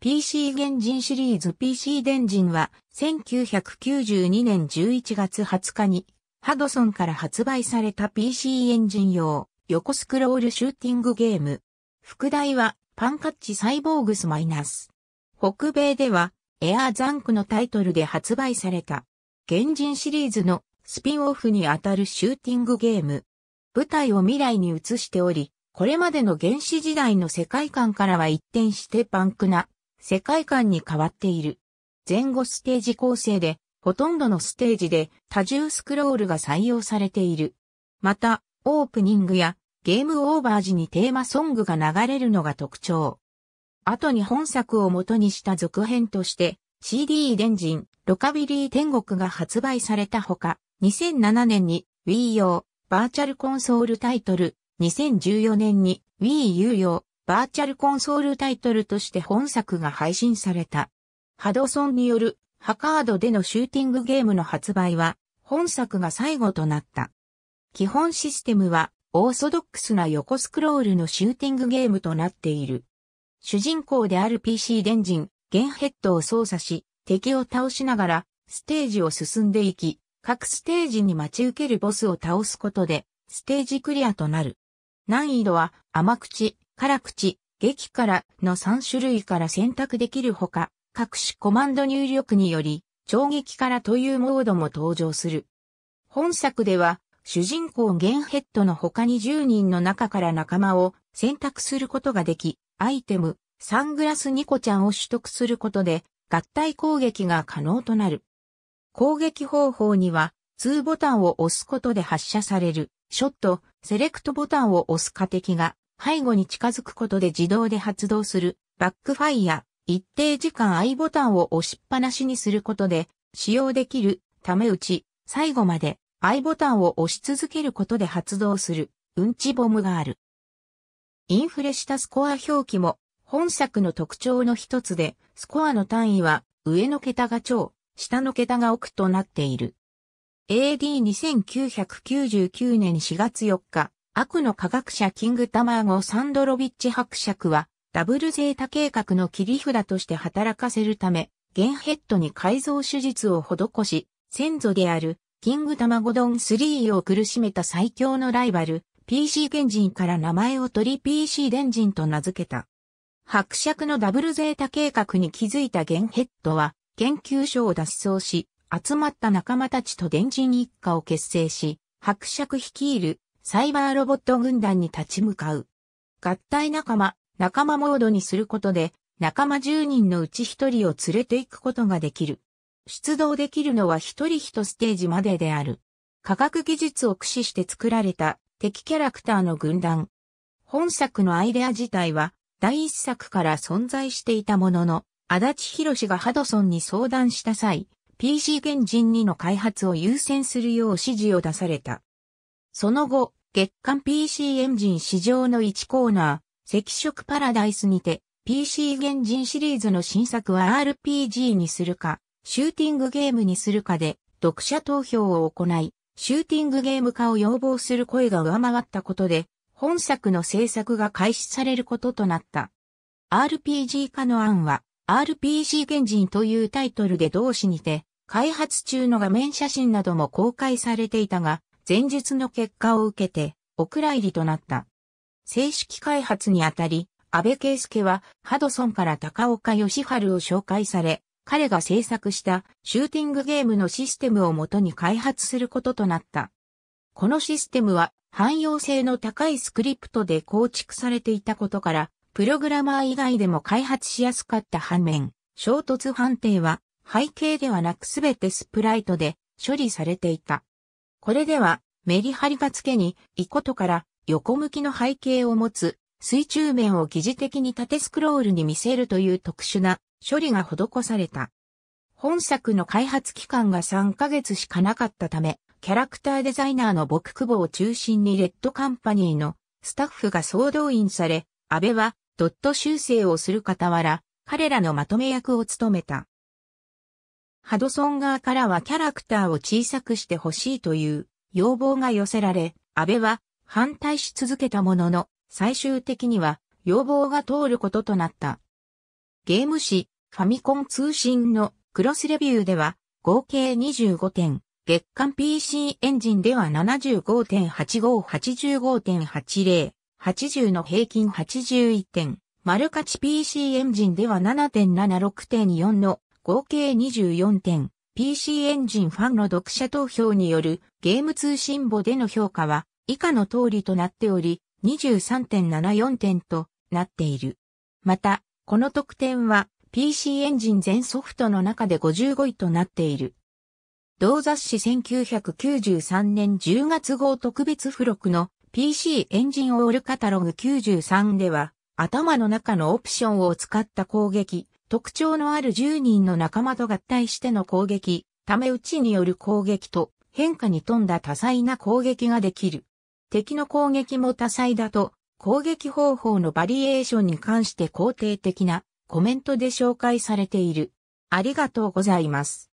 PC 原人シリーズ PC 電人は1992年11月20日にハドソンから発売された PC エンジン用横スクロールシューティングゲーム。副題はパンカッチサイボーグスマイナス。北米ではエアーザンクのタイトルで発売された原人シリーズのスピンオフにあたるシューティングゲーム。舞台を未来に移しており、これまでの原始時代の世界観からは一転してパンクな世界観に変わっている。前後ステージ構成で、ほとんどのステージで多重スクロールが採用されている。また、オープニングやゲームオーバー時にテーマソングが流れるのが特徴。後に本作を元にした続編として CD 電人ロカビリー天国が発売されたほか、2007年に Wii 用バーチャルコンソールタイトル、2014年に Wii U 用バーチャルコンソールタイトルとして本作が配信された。ハドソンによるハカードでのシューティングゲームの発売は本作が最後となった。基本システムはオーソドックスな横スクロールのシューティングゲームとなっている。主人公である PC 電人、ゲンヘッドを操作し、敵を倒しながらステージを進んでいき、各ステージに待ち受けるボスを倒すことで、ステージクリアとなる。難易度は甘口、辛口、激辛の3種類から選択できるほか、各種コマンド入力により、超激辛というモードも登場する。本作では、主人公ゲンヘッドの他に10人の中から仲間を選択することができ、アイテム、サングラスニコちゃんを取得することで、合体攻撃が可能となる。攻撃方法には、2ボタンを押すことで発射される、ショット、セレクトボタンを押す過敵が背後に近づくことで自動で発動するバックファイア、一定時間 I ボタンを押しっぱなしにすることで使用できるため打ち、最後まで I ボタンを押し続けることで発動するうんちボムがある。インフレしたスコア表記も本作の特徴の一つで、スコアの単位は上の桁が超、下の桁が奥となっている。AD2999 年4月4日、悪の科学者キング・タマーゴ・サンドロビッチ伯爵は、ダブルゼータ計画の切り札として働かせるため、ゲンヘッドに改造手術を施し、先祖である、キング・タマゴドン3を苦しめた最強のライバル、PC ンジンから名前を取り PC ンジンと名付けた。伯爵のダブルゼータ計画に気づいたゲンヘッドは、研究所を脱走し、集まった仲間たちと電人一家を結成し、伯爵率いるサイバーロボット軍団に立ち向かう。合体仲間、仲間モードにすることで、仲間10人のうち1人を連れて行くことができる。出動できるのは1人1ステージまでである。科学技術を駆使して作られた敵キャラクターの軍団。本作のアイデア自体は第一作から存在していたものの、足立博がハドソンに相談した際、PC 原人2の開発を優先するよう指示を出された。その後、月間 PC エンジン市場の1コーナー、赤色パラダイスにて、PC 原人シリーズの新作は RPG にするか、シューティングゲームにするかで、読者投票を行い、シューティングゲーム化を要望する声が上回ったことで、本作の制作が開始されることとなった。RPG 化の案は、RPG 原人というタイトルで同誌にて、開発中の画面写真なども公開されていたが、前述の結果を受けて、お蔵入りとなった。正式開発にあたり、安倍圭介は、ハドソンから高岡義春を紹介され、彼が制作したシューティングゲームのシステムをもとに開発することとなった。このシステムは汎用性の高いスクリプトで構築されていたことから、プログラマー以外でも開発しやすかった反面、衝突判定は背景ではなくすべてスプライトで処理されていた。これでは、メリハリがつけに、イコトから横向きの背景を持つ水中面を疑似的に縦スクロールに見せるという特殊な処理が施された。本作の開発期間が3ヶ月しかなかったため、キャラクターデザイナーの僕久保を中心にレッドカンパニーのスタッフが総動員され、安倍はドット修正をする傍ら、彼らのまとめ役を務めた。ハドソン側からはキャラクターを小さくしてほしいという要望が寄せられ、安倍は反対し続けたものの、最終的には要望が通ることとなった。ゲーム誌、ファミコン通信のクロスレビューでは、合計25点、月間 PC エンジンでは75.8585.80、80の平均81点、マルカチ PC エンジンでは7.76.4の合計24点、PC エンジンファンの読者投票によるゲーム通信簿での評価は以下の通りとなっており、23.74点となっている。また、この得点は PC エンジン全ソフトの中で55位となっている。同雑誌1993年10月号特別付録の PC エンジンオールカタログ93では、頭の中のオプションを使った攻撃、特徴のある10人の仲間と合体しての攻撃、ため打ちによる攻撃と変化に富んだ多彩な攻撃ができる。敵の攻撃も多彩だと、攻撃方法のバリエーションに関して肯定的なコメントで紹介されている。ありがとうございます。